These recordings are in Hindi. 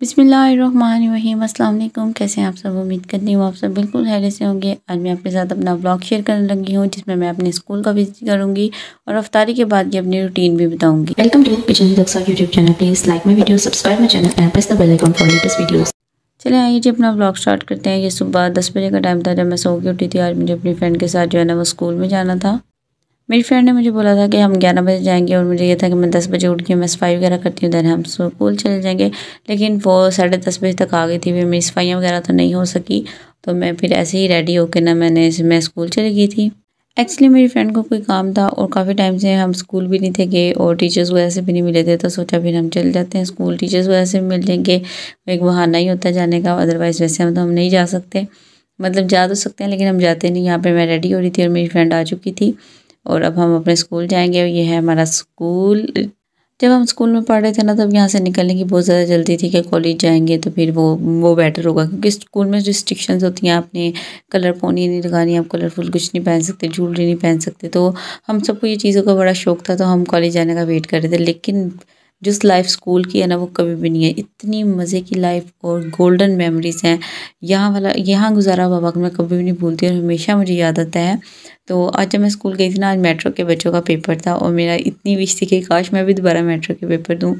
बिसमीम अल्लाम कैसे हैं आप सब उम्मीद करती हूँ आप सब बिल्कुल हैरे से होंगे आज मैं आपके साथ अपना ब्लॉग शेयर करने लगी हूँ जिसमें मैं अपने स्कूल का विजिट करूँगी और अफ्तारी के बाद की अपनी रूटीन भी बताऊँगी welcome to kitchen YouTube channel please like my video subscribe my channel and press the bell icon for latest videos चले आइए जी अपना ब्लॉग स्टार्ट करते हैं ये सुबह दस बजे का टाइम था जब मैं सो के उठी थी आज मुझे अपनी फ्रेंड के साथ जो है ना वो स्कूल में जाना था मेरी फ्रेंड ने मुझे बोला था कि हम ग्यारह बजे जाएंगे और मुझे ये था कि मैं दस बजे उठ के मैं सफाई वगैरह करती हूँ दरअसल हम स्कूल चले जाएंगे लेकिन वो साढ़े दस बजे तक आ गई थी फिर मेरी सफाइयाँ वगैरह तो नहीं हो सकी तो मैं फिर ऐसे ही रेडी होकर ना मैंने मैं स्कूल चली गई थी एक्चुअली मेरी फ्रेंड को कोई काम था और काफ़ी टाइम से हम स्कूल भी नहीं थे गए और टीचर्स वगैरह से भी नहीं मिले थे तो सोचा फिर हम चले जाते हैं स्कूल टीचर्स वगैरह से मिल जाएंगे एक बहाना ही होता है जाने का अदरवाइज़ वैसे हम तो हम नहीं जा सकते मतलब जा तो सकते हैं लेकिन हम जाते नहीं यहाँ पर मैं रेडी हो रही थी और मेरी फ्रेंड आ चुकी थी और अब हम अपने स्कूल जाएंगे ये है हमारा स्कूल जब हम स्कूल में पढ़ रहे थे ना तब यहाँ से निकलने की बहुत ज़्यादा जल्दी थी कि कॉलेज जाएंगे तो फिर वो वो बेटर होगा क्योंकि स्कूल में रिस्ट्रिक्शंस होती हैं आपने कलर पोनी नहीं लगानी आप कलरफुल कुछ नहीं पहन सकते ज्वेलरी नहीं पहन सकते तो हम सबको ये चीज़ों का बड़ा शौक था तो हम कॉलेज जाने का वेट कर रहे थे लेकिन जिस लाइफ स्कूल की है ना वो कभी भी नहीं है इतनी मज़े की लाइफ और गोल्डन मेमोरीज़ हैं यहाँ वाला यहाँ गुजारा हुआ वक्त मैं कभी भी नहीं भूलती और हमेशा मुझे याद आता है तो आज जब मैं स्कूल गई थी ना आज मेट्रो के बच्चों का पेपर था और मेरा इतनी विश थी कि काश मैं भी दोबारा मेट्रो के पेपर दूँ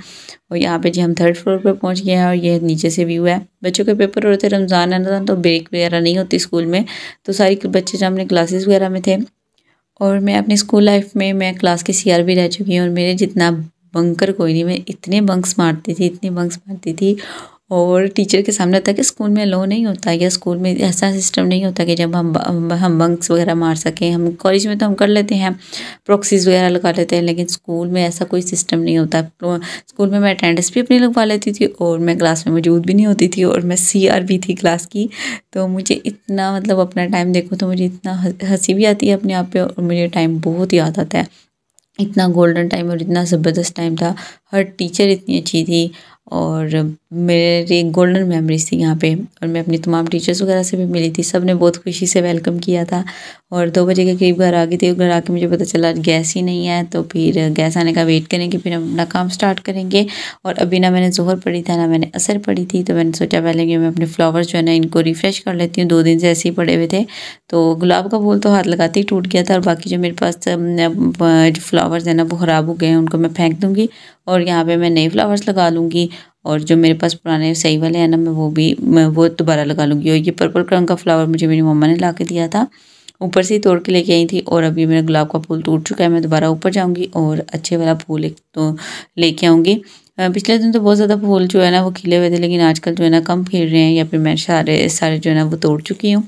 और यहाँ पे जी हम थर्ड फ्लोर पर पहुँच गए हैं और ये नीचे से व्यू है बच्चों के पेपर हो रहे थे रमज़ान आना था तो ब्रेक वगैरह नहीं होती स्कूल में तो सारी बच्चे जो हमने क्लासेस वगैरह में थे और मैं अपनी स्कूल लाइफ में मैं क्लास की सीआर भी रह चुकी हूँ और मेरे जितना बंकर कोई नहीं मैं इतने बंक्स मारती थी इतने बंक्स मारती थी और टीचर के सामने था कि स्कूल में लो नहीं होता या स्कूल में ऐसा सिस्टम नहीं होता कि जब हम हम बंक्स वगैरह मार सकें हम कॉलेज में तो हम कर लेते हैं प्रॉक्सीज वगैरह लगा लेते हैं लेकिन स्कूल में ऐसा कोई सिस्टम नहीं होता स्कूल में मैं अटेंडेंस भी अपनी लगवा लेती थी और मैं क्लास में मौजूद भी नहीं होती थी और मैं सी आर भी थी क्लास की तो मुझे इतना मतलब अपना टाइम देखो तो मुझे इतना हंसी भी आती है अपने आप पर और मुझे टाइम बहुत याद आता है इतना गोल्डन टाइम और इतना ज़बरदस्त टाइम था हर टीचर इतनी अच्छी थी और मेरी गोल्डन मेमोरीज थी यहाँ पे और मैं अपनी तमाम टीचर्स वगैरह से भी मिली थी सब ने बहुत खुशी से वेलकम किया था और दो बजे के करीब घर आ गई थी घर आके मुझे पता चला गैस ही नहीं है तो फिर गैस आने का वेट करेंगे फिर हम अपना काम स्टार्ट करेंगे और अभी ना मैंने जोहर पढ़ी था ना मैंने असर पढ़ी थी तो मैंने सोचा पहले कि मैं अपने फ्लावर्स जो है ना इनको रिफ़्रेश कर लेती हूँ दो दिन से ऐसे ही पड़े हुए थे तो गुलाब का फूल तो हाथ लगाते ही टूट गया था और बाकी जो मेरे पास जो फ्लावर्स हैं ना वो ख़राब हो गए हैं उनको मैं फेंक दूँगी और यहाँ पे मैं नए फ्लावर्स लगा लूँगी और जो मेरे पास पुराने सही वाले हैं ना मैं वो भी मैं वो दोबारा लगा लूँगी और ये पर्पल रंग का फ्लावर मुझे मेरी मम्मा ने ला के दिया था ऊपर से ही तोड़ के लेके आई थी और अभी मेरा गुलाब का फूल टूट चुका है मैं दोबारा ऊपर जाऊँगी और अच्छे वाला फूल एक तो लेके आऊँगी पिछले दिन तो बहुत ज़्यादा फूल जो है ना वो खिले हुए थे लेकिन आजकल जो है ना कम खिल रहे हैं या फिर मैं सारे सारे जो है ना वो तोड़ चुकी हूँ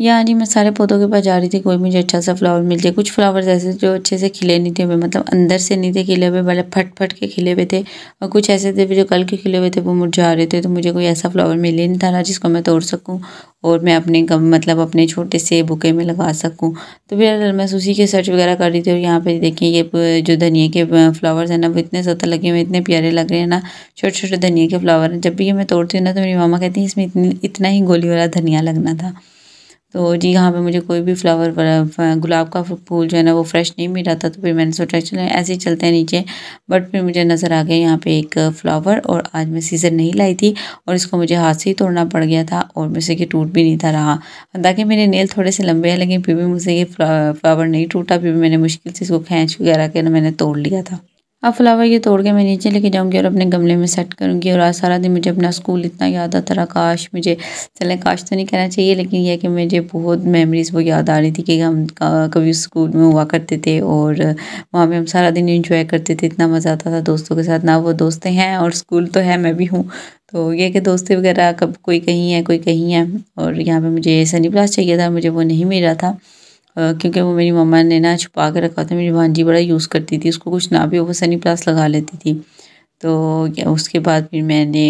यहाँ जी मैं सारे पौधों के पास जा रही थी कोई मुझे अच्छा सा फ्लावर मिल जाए कुछ फ्लावर्स ऐसे जो अच्छे से खिले नहीं थे मतलब अंदर से नहीं थे खिले हुए बड़े मतलब फट फट के खिले हुए थे और कुछ ऐसे थे जो कल के खिले हुए थे वो मुझे आ रहे थे तो मुझे कोई ऐसा फ्लावर मिले नहीं था ना जिसको मैं तोड़ सकूँ और मैं अपने गम मतलब अपने छोटे से बुके में लगा सकूँ तो फिर मैं उसी के सर्च वगैरह कर रही थी और यहाँ पर देखिए ये जो धनिया के फ्लावर्स हैं ना वो इतने ज्यादा लगे हुए इतने प्यारे लग रहे हैं ना छोटे छोटे धनिया के फ्लावर जब भी ये मैं तोड़ती हूँ ना तो मेरी मामा कहती है इसमें इतनी इतना ही गोली वाला धनिया लगना था तो जी यहाँ पे मुझे कोई भी फ्लावर uh, गुलाब का फूल जो है ना वो फ्रेश नहीं मिल रहा था तो फिर मैंने सोचा चलो ऐसे ही चलते हैं नीचे बट फिर मुझे नज़र आ गया यहाँ पे एक फ्लावर और आज मैं सीज़र नहीं लाई थी और इसको मुझे हाथ से ही तोड़ना पड़ गया था और मुझसे ये टूट भी नहीं था रहा हालांकि मेरे नेल थोड़े से लंबे हैं लेकिन फिर भी मुझसे ये फ्लावर नहीं टूटा फिर भी मैंने मुश्किल से इसको खींच वगैरह के ना मैंने तोड़ लिया था अब फ्लावर ये तोड़ के मैं नीचे लेके जाऊंगी और अपने गमले में सेट करूंगी और आज सारा दिन मुझे अपना स्कूल इतना याद आता रहा काश मुझे चले काश तो नहीं कहना चाहिए लेकिन यह कि मुझे बहुत मेमोरीज़ वो याद आ रही थी कि हम कभी स्कूल में हुआ करते थे और वहाँ पर हम सारा दिन इंजॉय करते थे इतना मज़ा आता था दोस्तों के साथ ना वो दोस्तें हैं और स्कूल तो है मैं भी हूँ तो यह कि दोस्ती वगैरह कब कोई कहीं है कोई कहीं है और यहाँ पर मुझे सनी प्लास चाहिए था मुझे वो नहीं मिल रहा था क्योंकि वो मेरी मम्मा ने ना छुपा के रखा था मेरी भांजी बड़ा यूज़ करती थी उसको कुछ ना भी हो वो सनी प्लास लगा लेती थी तो उसके बाद फिर मैंने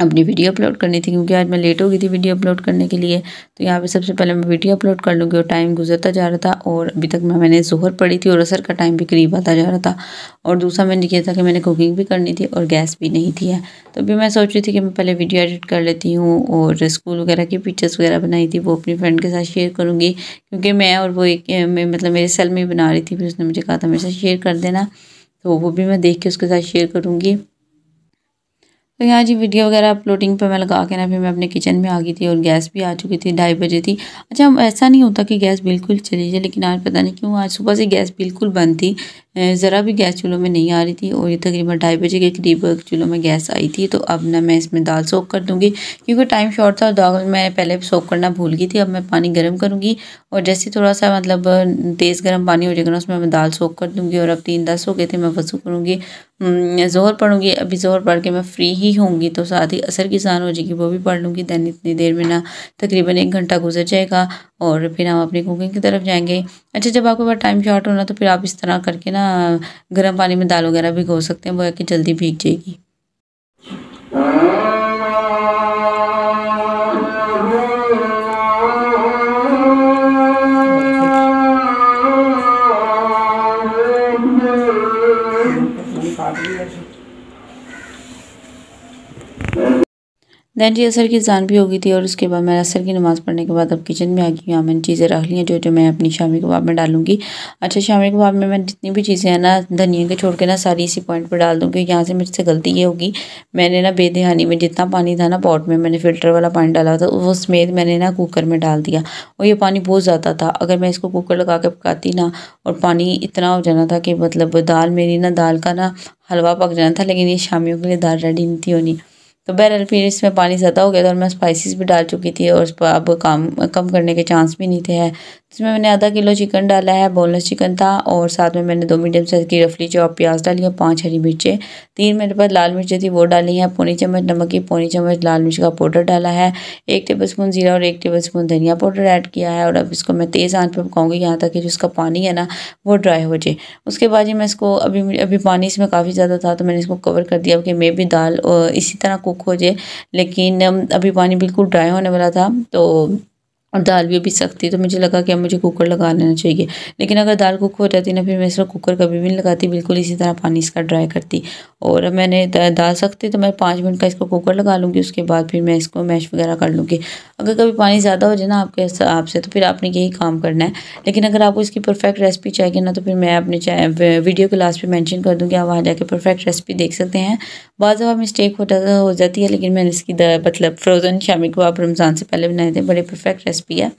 अपनी वीडियो अपलोड करनी थी क्योंकि आज मैं लेट हो गई थी वीडियो अपलोड करने के लिए तो यहाँ पे सबसे पहले मैं वीडियो अपलोड कर लूँगी और टाइम गुजरता जा रहा था और अभी तक मैं मैंने जोहर पड़ी थी और असर का टाइम भी करीब आता जा रहा था और दूसरा मैंने किया था कि मैंने कुकिंग भी करनी थी और गैस भी नहीं थी है तो अभी मैं सोच रही थी कि मैं पहले वीडियो एडिट कर लेती हूँ और स्कूल वगैरह की पिक्चर्स वगैरह बनाई थी वो अपनी फ्रेंड के साथ शेयर करूँगी क्योंकि मैं और वो एक मतलब मेरे सेल में बना रही थी फिर उसने मुझे कहा था मेरे साथ शेयर कर देना तो वो भी मैं देख के उसके साथ शेयर करूँगी तो यहाँ जी वीडियो वगैरह अपलोडिंग पे मैं लगा के ना फिर मैं अपने किचन में आ गई थी और गैस भी आ चुकी थी ढाई बजे थी अच्छा ऐसा नहीं होता कि गैस बिल्कुल चली जाए लेकिन आज पता नहीं क्यों आज सुबह से गैस बिल्कुल बंद थी જરા બિ ગેસ ચૂલો મે નહીં આ રહી થી ઓર યે તકरीबन 2:30 બજે કે કરીબ ચૂલો મે ગેસ આઈ થી તો અબ ના મે ઇસમે દાલ સોક કર દુંગી ક્યોકી ટાઈમ શોર્ટ થા ઓર મે પહેલે સોકરના ભૂલ ગઈ થી અબ મે પાણી ગરમ करूंगी ઓર જસે થોડા સા મતલબ તез ગરમ પાણી હો જાયગા ના ઉસમે મે દાલ સોક કર દુંગી ઓર અબ 3-10 હો ગયે તે મે વસુ करूंगी જોર पढુગી અબી જોર પર કે મે ફ્રી હી હોંગી તો સાથી અસર કી સાન હોજેગી વો ભી پڑھ લુગી દન ઇતની देर મે ના તકरीबन 1 ઘંટા ગુજર જાયગા और फिर हम अपनी कुकिंग की तरफ जाएंगे अच्छा जब आपके पास टाइम शॉर्ट होना तो फिर आप इस तरह करके ना गर्म पानी में दाल वगैरह भिगो सकते हैं वो कि जल्दी भीग जाएगी दैन जी असर की जान भी हो गई थी और उसके बाद मैं असर की नमाज़ पढ़ने के बाद अब किचन में आ गई यहाँ मैंने चीज़ें रख ली हैं जो जो मैं अपनी शामी कबाब में डालूंगी अच्छा शामी कबाब में मैं जितनी भी चीज़ें हैं ना धनिया के छोड़ के ना सारी इसी पॉइंट पर डाल दूँगी यहाँ से मुझसे गलती ये होगी मैंने ना बेदहानी में जितना पानी था ना पॉट में मैंने फ़िल्टर वाला पानी डाला था वो समेत मैंने ना कुकर में डाल दिया और ये पानी बहुत ज़्यादा था अगर मैं इसको कुकर लगा के पकाती ना और पानी इतना हो जाना था कि मतलब दाल मेरी ना दाल का ना हलवा पक जाना था लेकिन ये शामियों के लिए दाल रेडी नहीं थी होनी तो बहरहाल फिर इसमें पानी ज़्यादा हो गया था और मैं स्पाइसेस भी डाल चुकी थी और उस पर अब काम कम करने के चांस भी नहीं थे है इसमें मैंने आधा किलो चिकन डाला है बोनलेस चिकन था और साथ में मैंने दो मीडियम साइज़ की रफली चौप प्याज डाली है पाँच हरी मिर्चें तीन मेरे पास लाल मिर्चें थी वो डाली हैं पौनी चम्मच नमक की पौनी चम्मच लाल मिर्च का पाउडर डाला है एक टेबल स्पून ज़ीरा और एक टेबल स्पून धनिया पाउडर ऐड किया है और अब इसको मैं तेज़ आँच पर पकाऊंगी यहाँ तक कि जो उसका पानी है ना वो ड्राई हो जाए उसके बाद जी मैं इसको अभी अभी पानी इसमें काफ़ी ज़्यादा था तो मैंने इसको कवर कर दिया कि मैं भी दाल इसी तरह कुक खोजे लेकिन अभी पानी बिल्कुल ड्राई होने वाला था तो और दाल भी अभी सकती तो मुझे लगा कि अब मुझे कुकर लगा लेना चाहिए लेकिन अगर दाल कुक हो जाती ना फिर मैं इसमें कुकर कभी भी नहीं लगाती बिल्कुल इसी तरह पानी इसका ड्राई करती और मैंने दाल सकती तो मैं पाँच मिनट का इसको कुकर लगा लूँगी उसके बाद फिर मैं इसको मैश वगैरह कर लूँगी अगर कभी पानी ज़्यादा हो जाए ना आपके आपसे तो फिर आपने यही काम करना है लेकिन अगर आपको इसकी परफेक्ट रेसिपी चाहिए ना तो फिर मैं अपने वीडियो के लास्ट पर मैंशन कर दूँगी आप वहाँ जाकर परफेक्ट रेसिपी देख सकते हैं बाद जब मिस्टेक हो जाती है लेकिन मैंने इसकी मतलब फ्रोज़न शामी को आप रमज़ान से पहले बनाए थे बड़े परफेक्ट रेसिपी रेसिपी है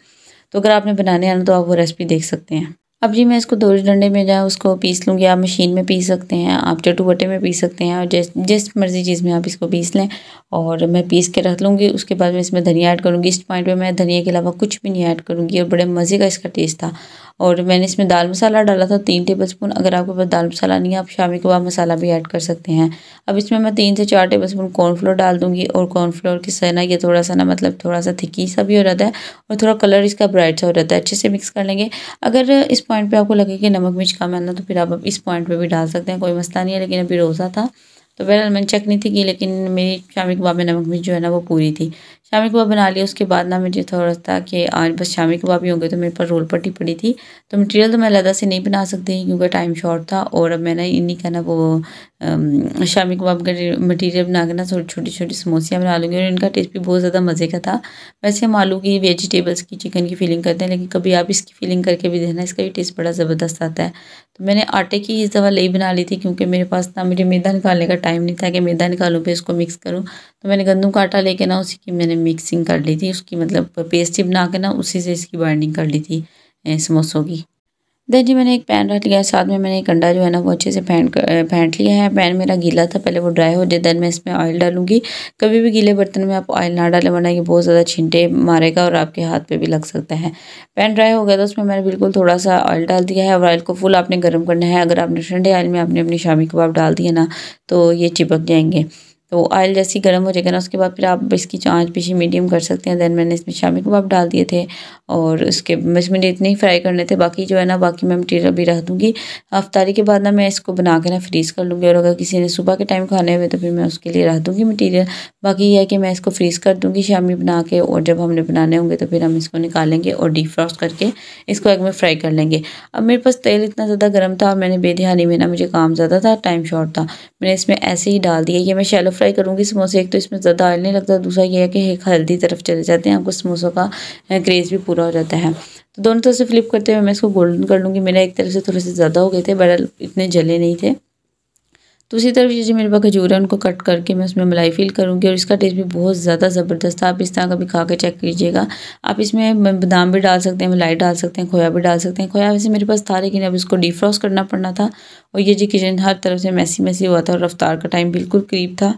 तो अगर आपने बनाने आना तो आप वो रेसिपी देख सकते हैं अब जी मैं इसको दो डंडे में जाए उसको पीस लूँगी आप मशीन में पीस सकते हैं आप चटू बटे में पीस सकते हैं और जिस जिस मर्ज़ी चीज़ में आप इसको पीस लें और मैं पीस के रख लूँगी उसके बाद मैं इसमें धनिया ऐड करूँगी इस पॉइंट पे मैं धनिया के अलावा कुछ भी नहीं ऐड करूँगी और बड़े मज़े का इसका टेस्ट था और मैंने इसमें दाल मसाला डाला था तीन टेबल स्पून अगर आपके पास दाल मसाला नहीं है आप शामी कबाब मसाला भी ऐड कर सकते हैं अब इसमें मैं तीन से चार टेबल स्पून कॉर्नफ्लोर डाल दूँगी और कॉर्नफ्लोर की सना ये थोड़ा सा ना मतलब थोड़ा सा थिकी सा भी हो जाता है और थोड़ा कलर इसका ब्राइट सा हो जाता है अच्छे से मिक्स कर लेंगे अगर इस पॉइंट पे आपको लगे कि नमक मिर्च कम आना तो फिर आप इस पॉइंट पे भी डाल सकते हैं कोई मसला नहीं है लेकिन अभी रोज़ा था तो बहरहाल मैंने चेक नहीं थी कि लेकिन मेरी शामी कबाब में नमक मिर्च जो है ना वो पूरी थी शामी कबाब बना लिया उसके बाद ना मुझे थोड़ा था कि आज बस शामी कबाब ही होंगे तो मेरे पर रोल पट्टी पड़ी थी तो मटेरियल तो मैं लदा से नहीं बना सकती क्योंकि टाइम शॉर्ट था और अब मैंने इन्हीं का ना वो शामी कबाब का मटेरियल बना के ना थोड़ी छोटी छोटी समोसियाँ बना लूँगी और इनका टेस्ट भी बहुत ज़्यादा मज़े का था वैसे हम आलू की वेजिटेबल्स की चिकन की फीलिंग करते हैं लेकिन कभी आप इसकी फीलिंग करके भी देखना इसका भी टेस्ट बड़ा ज़बरदस्त आता है तो मैंने आटे की इस दफ़ा लई बना ली थी क्योंकि मेरे पास ना मुझे मैदा निकालने का टाइम नहीं था कि मैदा निकालूँ फिर उसको मिक्स करूँ तो मैंने गंदम का आटा लेके ना उसी की मैंने मिक्सिंग कर ली थी उसकी मतलब पेस्ट ही बना के ना उसी से इसकी बाइंडिंग कर ली थी समोसों की देन जी मैंने एक पैन रख लिया है साथ में मैंने एक अंडा जो है ना वो अच्छे से फेंट फेंट लिया है पैन मेरा गीला था पहले वो ड्राई हो जाए देन मैं इसमें ऑयल डालूंगी कभी भी गीले बर्तन में आप ऑयल ना डालें वरना ये बहुत ज़्यादा छींटे मारेगा और आपके हाथ पे भी लग सकता है पैन ड्राई हो गया तो उसमें मैंने बिल्कुल थोड़ा सा ऑयल डाल दिया है और ऑयल को फुल आपने गर्म करना है अगर आपने ठंडे ऑयल में आपने अपनी शामी कबाब डाल दिया ना तो ये चिपक जाएंगे तो ऑयल जैसे ही गर्म हो जाएगा ना उसके बाद फिर आप इसकी चाँच पीछे मीडियम कर सकते हैं दैन मैंने इसमें शामी कबाब डाल दिए थे और उसके बस मैंने इतने ही फ्राई करने थे बाकी जो है ना बाकी मैं मटीरियल भी रख दूँगी अफ्तारी के बाद ना मैं इसको बना के ना फ्रीज़ कर लूँगी और अगर किसी ने सुबह के टाइम खाने हुए तो फिर मैं उसके लिए रख दूँगी मटीरियल बाकी यह है कि मैं इसको फ्रीज़ कर दूँगी शामी बना के और जब हमने बनाने होंगे तो फिर हम इसको निकालेंगे और डीप फ्रॉस्ट करके इसको एग में फ्राई कर लेंगे अब मेरे पास तेल इतना ज़्यादा गर्म था और मैंने बेदहानी में ना मुझे काम ज़्यादा था टाइम शॉर्ट था मैंने इसमें ऐसे ही डाल दिया ये मैं शेलो फ्राई करूँगी समोसे एक तो इसमें ज़्यादा ऑयल नहीं लगता दूसरा ये है कि एक हेल्दी तरफ चले जाते हैं आपको समोसों का क्रेज़ भी पूरा हो जाता है तो दोनों तरफ से फ्लिप करते हुए मैं इसको गोल्डन कर लूँगी मेरा एक तरफ से थोड़े से ज़्यादा हो गए थे बहरहाल इतने जले नहीं थे दूसरी तरफ ये जो मेरे पास खजूर है उनको कट करके मैं उसमें मलाई फील करूँगी और इसका टेस्ट भी बहुत ज़्यादा ज़बरदस्त है आप इस तरह कभी खा के चेक कीजिएगा आप इसमें बादाम भी डाल सकते हैं मलाई डाल सकते हैं खोया भी डाल सकते हैं खोया वैसे मेरे पास था लेकिन अब इसको डिफ्रॉस्ट करना पड़ना था और ये जी किचन हर तरफ से मैसी मैसी हुआ था और रफ्तार का टाइम बिल्कुल करीब था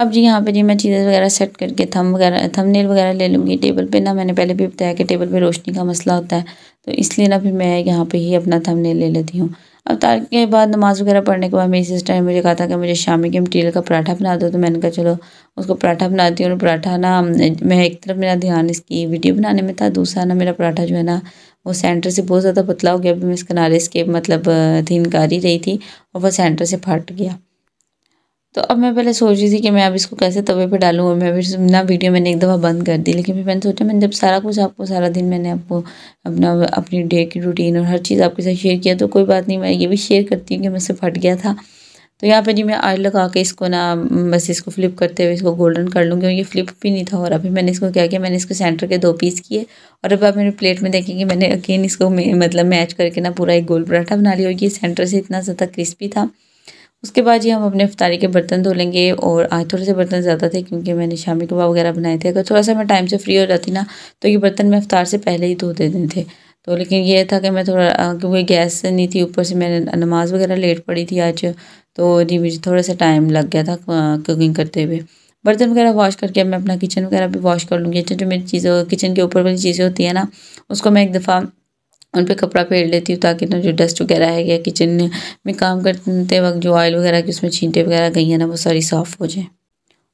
अब जी यहाँ पे जी मैं चीज़ें वगैरह सेट करके थम वगैरह थंबनेल वगैरह ले लूँगी टेबल पे ना मैंने पहले भी बताया कि टेबल पे रोशनी का मसला होता है तो इसलिए ना फिर मैं यहाँ पे ही अपना थंबनेल ले लेती हूँ अब तार के बाद नमाज़ वगैरह पढ़ने के बाद मेरी सिस्टर ने मुझे कहा था कि मुझे शामी के मटीरियल का पराठा बना दो तो मैंने कहा चलो उसको पराठा बनाती हूँ और पराठा ना मैं एक तरफ मेरा ध्यान इसकी वीडियो बनाने में था दूसरा ना मेरा पराठा जो है ना वो सेंटर से बहुत ज़्यादा पतला हो गया अभी मैं इस किनारे इसके मतलब थीन कर ही रही थी और वह सेंटर से फट गया तो अब मैं पहले सोच रही थी कि मैं अब इसको कैसे तवे पे डालूँ और मैं फिर ना वीडियो मैंने एक दफ़ा बंद कर दी लेकिन फिर मैंने सोचा मैंने जब सारा कुछ आपको सारा दिन मैंने आपको अपना अपनी डे की रूटीन और हर चीज़ आपके साथ शेयर किया तो कोई बात नहीं मैं ये भी शेयर करती हूँ कि मुझसे फट गया था तो यहाँ पर जी मैं आयल लगा के इसको ना बस इसको फ्लिप करते हुए इसको गोल्डन कर लूँगी और ये फ्लिप भी नहीं था और अभी मैंने इसको क्या किया मैंने इसको सेंटर के दो पीस किए और अब आप मेरे प्लेट में देखेंगे मैंने अगेन इसको मतलब मैच करके ना पूरा एक गोल पराठा बना लिया और ये सेंटर से इतना ज़्यादा क्रिस्पी था उसके बाद ये हम अपने अफ्तारी के बर्तन धो लेंगे और आज थोड़े से बर्तन ज़्यादा थे क्योंकि मैंने शामी कबाब वगैरह बनाए थे अगर थोड़ा सा मैं टाइम से फ्री हो जाती ना तो ये बर्तन मैं अफ्तार से पहले ही धो देते थे तो लेकिन ये था कि मैं थोड़ा क्योंकि गैस नहीं थी ऊपर से मैंने नमाज़ वगैरह लेट पड़ी थी आज तो जी मुझे थोड़ा सा टाइम लग गया था कुकिंग करते हुए बर्तन वगैरह वॉश करके मैं अपना किचन वगैरह भी वॉश कर लूँगी अच्छा जो मेरी चीज़ों किचन के ऊपर वाली चीज़ें होती है ना उसको मैं एक दफ़ा उन पर कपड़ा फेर लेती हूँ ताकि ना जो डस्ट वगैरह है या किचन में काम करते वक्त जो ऑयल वगैरह की उसमें छींटे वगैरह गई हैं ना वो सारी साफ़ हो जाएँ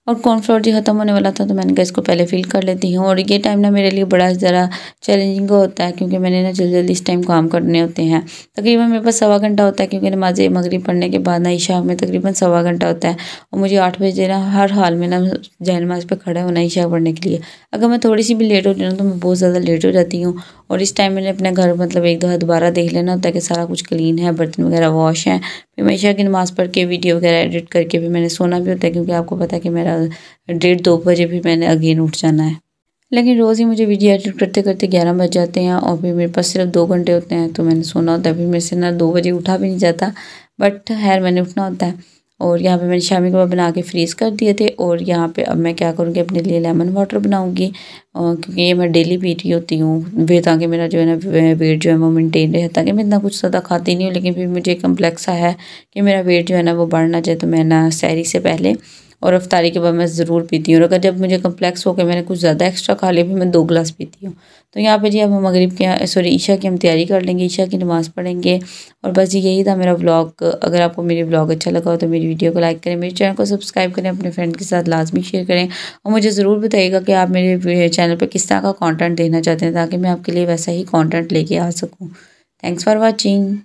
और कॉर्नफ्लोर जी ख़त्म होने वाला था तो मैंने कहा इसको पहले फिल कर लेती हूँ और ये टाइम ना मेरे लिए बड़ा ज़रा चैलेंजिंग होता है क्योंकि मैंने ना जल्दी जल्दी इस टाइम काम करने होते हैं तकरीबन मेरे पास सवा घंटा होता है क्योंकि नमाज मगरी पढ़ने के बाद ना ईशा में तकरीबन सवा घंटा होता है और मुझे आठ बजे ना हर हाल में ना जय नमाज पर खड़ा होना ईशा पढ़ने के लिए अगर मैं थोड़ी सी भी लेट हो जाऊँ तो मैं बहुत ज़्यादा लेट हो जाती हूँ और इस टाइम मैंने अपने घर मतलब एक दो दोबारा देख लेना होता है कि सारा कुछ क्लीन है बर्तन वगैरह वॉश है फिर मैं ईशा की नमाज़ पढ़ के वीडियो वगैरह एडिट करके भी मैंने सोना भी होता है क्योंकि आपको पता है कि मेरा डेढ़ दो बजे भी मैंने अगेन उठ जाना है लेकिन रोज़ ही मुझे वीडियो एडिट करते करते ग्यारह बज जाते हैं और फिर मेरे पास सिर्फ दो घंटे होते हैं तो मैंने सोना होता है फिर मेरे से ना दो बजे उठा भी नहीं जाता बट खैर मैंने उठना होता है और यहाँ पे मैंने शामी कबाब बना के फ्रीज़ कर दिए थे और यहाँ पे अब मैं क्या करूँगी अपने लिए लेमन वाटर बनाऊँगी क्योंकि ये मैं डेली पी रही होती हूँ वे ताकि मेरा जो है ना वेट जो है वो मेनटेन रहे ताकि मैं इतना कुछ ज़्यादा खाती नहीं हूँ लेकिन फिर मुझे कम्प्लेक्सा है कि मेरा वेट जो है ना वो बढ़ना चाहे तो मैं ना सैरी से पहले और रफ्तारी के बाद मैं ज़रूर पीती हूँ और अगर जब मुझे कम्प्लेक्स होकर मैंने कुछ ज़्यादा एक्स्ट्रा खा लिया फिर मैं दो ग्लास पीती हूँ तो यहाँ पे जी अब हम मगरब के सॉरी ईशा की हम तैयारी कर लेंगे ईशा की नमाज़ पढ़ेंगे और बस यही था मेरा व्लॉग अगर आपको मेरी व्लॉग अच्छा लगा हो तो मेरी वीडियो को लाइक करें मेरे चैनल को सब्सक्राइब करें अपने फ्रेंड के साथ लाजमी शेयर करें और मुझे ज़रूर बताइएगा कि आप मेरे चैनल पर किस तरह का कॉन्टेंट देखना चाहते हैं ताकि मैं आपके लिए वैसा ही कॉन्टेंट लेके आ सकूँ थैंक्स फॉर वॉचिंग